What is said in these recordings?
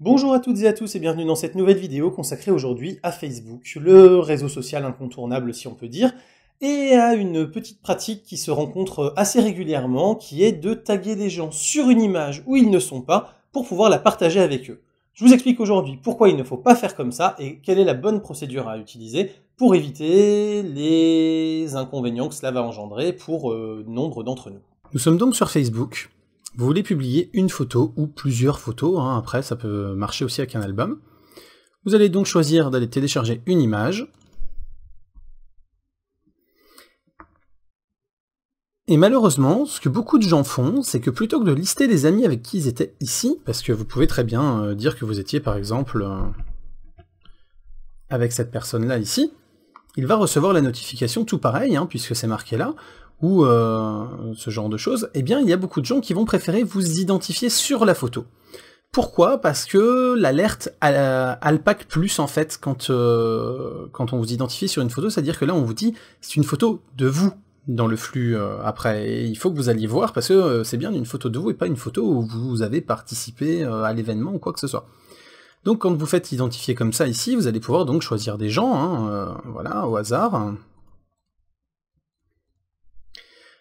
Bonjour à toutes et à tous et bienvenue dans cette nouvelle vidéo consacrée aujourd'hui à Facebook, le réseau social incontournable si on peut dire, et à une petite pratique qui se rencontre assez régulièrement qui est de taguer les gens sur une image où ils ne sont pas pour pouvoir la partager avec eux. Je vous explique aujourd'hui pourquoi il ne faut pas faire comme ça et quelle est la bonne procédure à utiliser pour éviter les inconvénients que cela va engendrer pour euh, nombre d'entre nous. Nous sommes donc sur Facebook vous voulez publier une photo ou plusieurs photos, hein, après ça peut marcher aussi avec un album. Vous allez donc choisir d'aller télécharger une image. Et malheureusement, ce que beaucoup de gens font, c'est que plutôt que de lister les amis avec qui ils étaient ici, parce que vous pouvez très bien euh, dire que vous étiez par exemple euh, avec cette personne-là ici, il va recevoir la notification tout pareil, hein, puisque c'est marqué là, ou euh, ce genre de choses, eh bien il y a beaucoup de gens qui vont préférer vous identifier sur la photo. Pourquoi Parce que l'alerte euh, alpac plus en fait quand, euh, quand on vous identifie sur une photo, c'est-à-dire que là on vous dit c'est une photo de vous dans le flux après, et il faut que vous alliez voir parce que c'est bien une photo de vous et pas une photo où vous avez participé à l'événement ou quoi que ce soit. Donc quand vous faites identifier comme ça ici, vous allez pouvoir donc choisir des gens, hein, voilà, au hasard,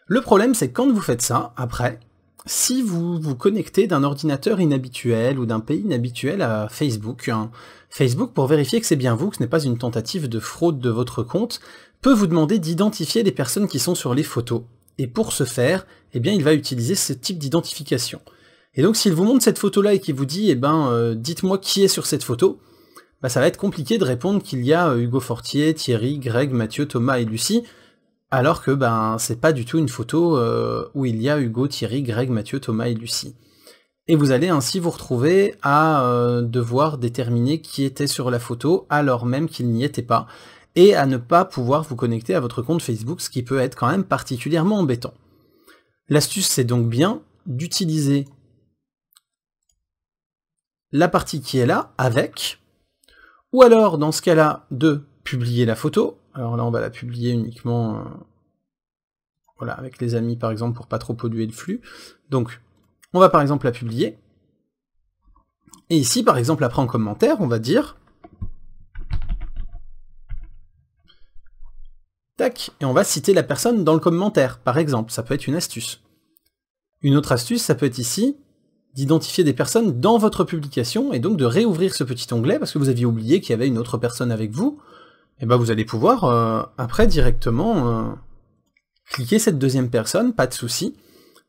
le problème, c'est que quand vous faites ça, après, si vous vous connectez d'un ordinateur inhabituel ou d'un pays inhabituel à Facebook, hein, Facebook, pour vérifier que c'est bien vous, que ce n'est pas une tentative de fraude de votre compte, peut vous demander d'identifier les personnes qui sont sur les photos. Et pour ce faire, eh bien, il va utiliser ce type d'identification. Et donc, s'il vous montre cette photo-là et qu'il vous dit, eh ben, euh, dites-moi qui est sur cette photo, bah, ça va être compliqué de répondre qu'il y a euh, Hugo Fortier, Thierry, Greg, Mathieu, Thomas et Lucie, alors que ben c'est pas du tout une photo euh, où il y a Hugo, Thierry, Greg, Mathieu, Thomas et Lucie. Et vous allez ainsi vous retrouver à euh, devoir déterminer qui était sur la photo alors même qu'il n'y était pas, et à ne pas pouvoir vous connecter à votre compte Facebook, ce qui peut être quand même particulièrement embêtant. L'astuce c'est donc bien d'utiliser la partie qui est là avec, ou alors dans ce cas-là de publier la photo alors là, on va la publier uniquement euh, avec les amis, par exemple, pour pas trop polluer le flux. Donc, on va par exemple la publier. Et ici, par exemple, après en commentaire, on va dire... Tac, et on va citer la personne dans le commentaire, par exemple. Ça peut être une astuce. Une autre astuce, ça peut être ici, d'identifier des personnes dans votre publication et donc de réouvrir ce petit onglet parce que vous aviez oublié qu'il y avait une autre personne avec vous et eh ben vous allez pouvoir euh, après directement euh, cliquer cette deuxième personne, pas de souci,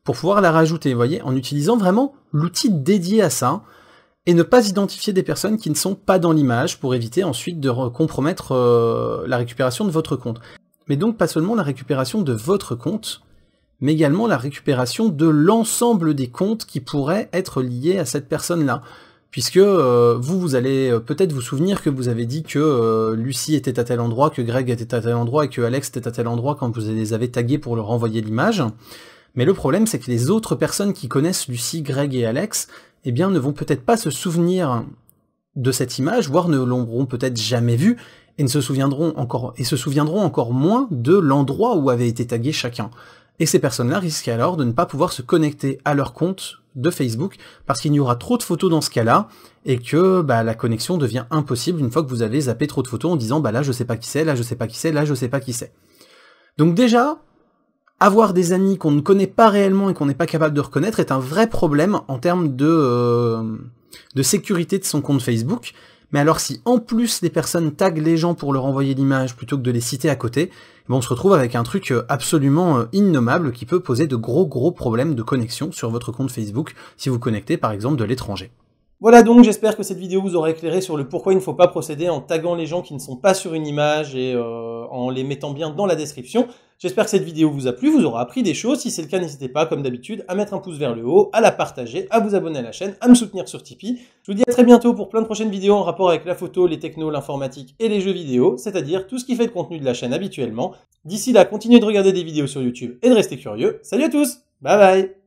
pour pouvoir la rajouter, vous voyez, en utilisant vraiment l'outil dédié à ça, et ne pas identifier des personnes qui ne sont pas dans l'image pour éviter ensuite de compromettre euh, la récupération de votre compte. Mais donc pas seulement la récupération de votre compte, mais également la récupération de l'ensemble des comptes qui pourraient être liés à cette personne-là puisque euh, vous, vous allez euh, peut-être vous souvenir que vous avez dit que euh, Lucie était à tel endroit, que Greg était à tel endroit et que Alex était à tel endroit quand vous les avez tagués pour leur envoyer l'image. Mais le problème, c'est que les autres personnes qui connaissent Lucie, Greg et Alex, eh bien, ne vont peut-être pas se souvenir de cette image, voire ne l'auront peut-être jamais vue, et ne se souviendront encore, et se souviendront encore moins de l'endroit où avait été tagué chacun. Et ces personnes-là risquent alors de ne pas pouvoir se connecter à leur compte de Facebook parce qu'il y aura trop de photos dans ce cas-là et que bah, la connexion devient impossible une fois que vous avez zappé trop de photos en disant bah là je sais pas qui c'est, là je sais pas qui c'est, là je sais pas qui c'est. Donc déjà, avoir des amis qu'on ne connaît pas réellement et qu'on n'est pas capable de reconnaître est un vrai problème en termes de euh, sécurité de son compte Facebook mais alors si en plus les personnes taguent les gens pour leur envoyer l'image plutôt que de les citer à côté, eh ben, on se retrouve avec un truc euh, absolument euh, innommable qui peut poser de gros gros problèmes de connexion sur votre compte Facebook si vous connectez par exemple de l'étranger. Voilà donc, j'espère que cette vidéo vous aura éclairé sur le pourquoi il ne faut pas procéder en taguant les gens qui ne sont pas sur une image et euh, en les mettant bien dans la description. J'espère que cette vidéo vous a plu, vous aura appris des choses. Si c'est le cas, n'hésitez pas, comme d'habitude, à mettre un pouce vers le haut, à la partager, à vous abonner à la chaîne, à me soutenir sur Tipeee. Je vous dis à très bientôt pour plein de prochaines vidéos en rapport avec la photo, les technos, l'informatique et les jeux vidéo, c'est-à-dire tout ce qui fait le contenu de la chaîne habituellement. D'ici là, continuez de regarder des vidéos sur YouTube et de rester curieux. Salut à tous Bye bye